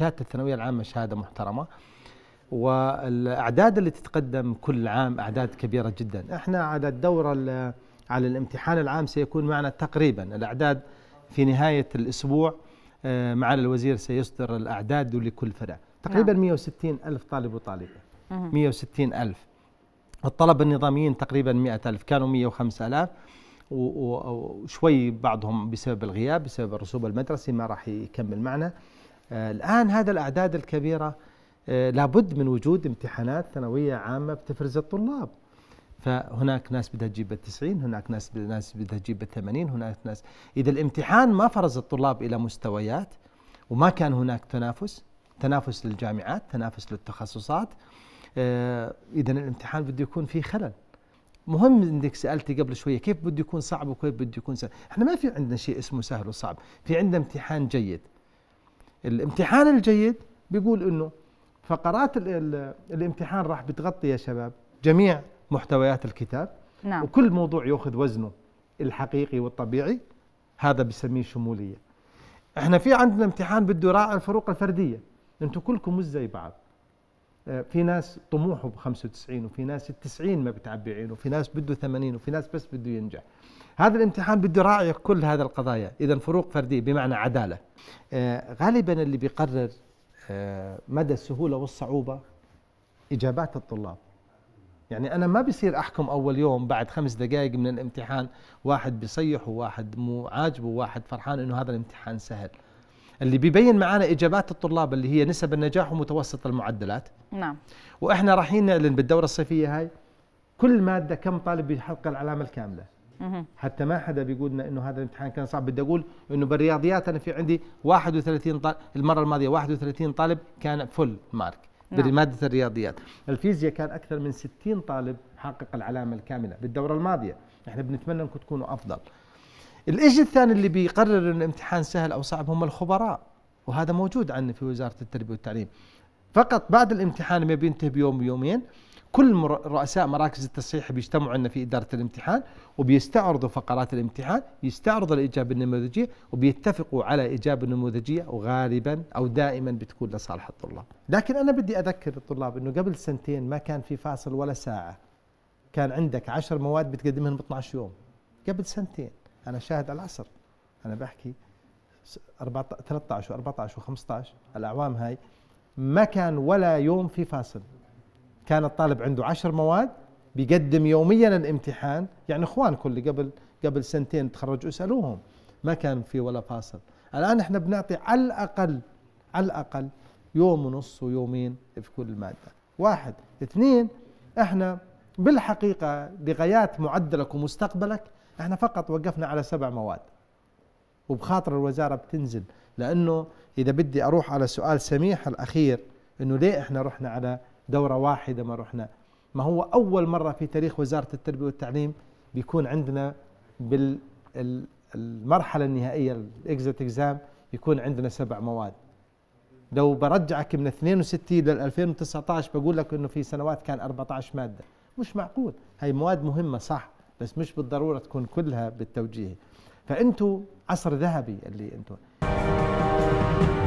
شهاده الثانويه العامه شهاده محترمه والاعداد اللي تتقدم كل عام اعداد كبيره جدا احنا على الدوره على الامتحان العام سيكون معنا تقريبا الاعداد في نهايه الاسبوع آه، معالي الوزير سيصدر الاعداد لكل فرع تقريبا نعم. 160 الف طالب وطالبه 160 الف الطلبه النظاميين تقريبا 100 الف كانوا 105 ألف وشوي بعضهم بسبب الغياب بسبب الرسوب المدرسي ما راح يكمل معنا آه، الآن هذا الأعداد الكبيرة آه، لابد من وجود امتحانات ثانوية عامة بتفرز الطلاب فهناك ناس بدها تجيب التسعين هناك ناس ناس بدها تجيب الثمانين هناك ناس إذا الامتحان ما فرز الطلاب إلى مستويات وما كان هناك تنافس تنافس للجامعات تنافس للتخصصات آه، إذا الامتحان بده يكون فيه خلل مهم انك سالتي قبل شويه كيف بده يكون صعب وكيف بده يكون سهل، احنا ما في عندنا شيء اسمه سهل وصعب، في عندنا امتحان جيد، الامتحان الجيد بيقول انه فقرات الامتحان راح بتغطي يا شباب جميع محتويات الكتاب نعم. وكل موضوع ياخذ وزنه الحقيقي والطبيعي هذا بسميه شموليه احنا في عندنا امتحان بده يراعي الفروق الفرديه انتم كلكم مش زي بعض آه، في ناس طموحه ب 95 وفي ناس ال 90 ما بتعبي عينه وفي ناس بده 80 وفي ناس بس بده ينجح هذا الامتحان بده يراعي كل هذه القضايا اذا فروق فرديه بمعنى عداله آه، غالبا اللي بيقرر آه، مدى السهوله والصعوبه اجابات الطلاب يعني انا ما بصير احكم اول يوم بعد خمس دقائق من الامتحان واحد بيصيح وواحد مو عاجبه وواحد فرحان انه هذا الامتحان سهل اللي بيبين معانا اجابات الطلاب اللي هي نسب النجاح ومتوسط المعدلات نعم واحنا رايحين نعلن بالدوره الصيفيه هاي كل ماده كم طالب بيحقق العلامه الكامله حتى ما حدا بيقول لنا انه هذا الامتحان كان صعب بدي اقول انه بالرياضيات انا في عندي 31 طالب المره الماضيه 31 طالب كان فل مارك نعم. بماده الرياضيات الفيزياء كان اكثر من 60 طالب حقق العلامه الكامله بالدوره الماضيه احنا بنتمنى انكم تكونوا افضل الإجي الثاني اللي بيقرر أن الامتحان سهل أو صعب هم الخبراء وهذا موجود عندنا في وزارة التربية والتعليم فقط بعد الامتحان ما بينتهي بيوم يومين كل رؤساء مراكز التصحيح بيجتمعوا عندنا في إدارة الامتحان وبيستعرضوا فقرات الامتحان يستعرضوا الإجابة النموذجية وبيتفقوا على إجابة نموذجية وغالبا أو دائما بتكون لصالح الطلاب لكن أنا بدي أذكر الطلاب أنه قبل سنتين ما كان في فاصل ولا ساعة كان عندك عشر مواد بتقدمهم ب 12 يوم قبل سنتين انا شاهد على العصر انا بحكي 13 و14 و15 الاعوام هاي ما كان ولا يوم في فاصل كان الطالب عنده عشر مواد بيقدم يوميا الامتحان يعني اخوانكم اللي قبل قبل سنتين تخرجوا اسالوهم ما كان في ولا فاصل الان احنا بنعطي على الاقل على الاقل يوم ونص ويومين في كل ماده واحد اثنين احنا بالحقيقه لغايات معدلك ومستقبلك احنا فقط وقفنا على سبع مواد وبخاطر الوزاره بتنزل لانه اذا بدي اروح على سؤال سميح الاخير انه ليه احنا رحنا على دوره واحده ما رحنا ما هو اول مره في تاريخ وزاره التربيه والتعليم بيكون عندنا بالمرحله النهائيه الاكزت اكزام يكون عندنا سبع مواد لو برجعك من 62 لل 2019 بقول لك انه في سنوات كان 14 ماده مش معقول هاي مواد مهمه صح بس مش بالضروره تكون كلها بالتوجيه فانتوا عصر ذهبي اللي انتوا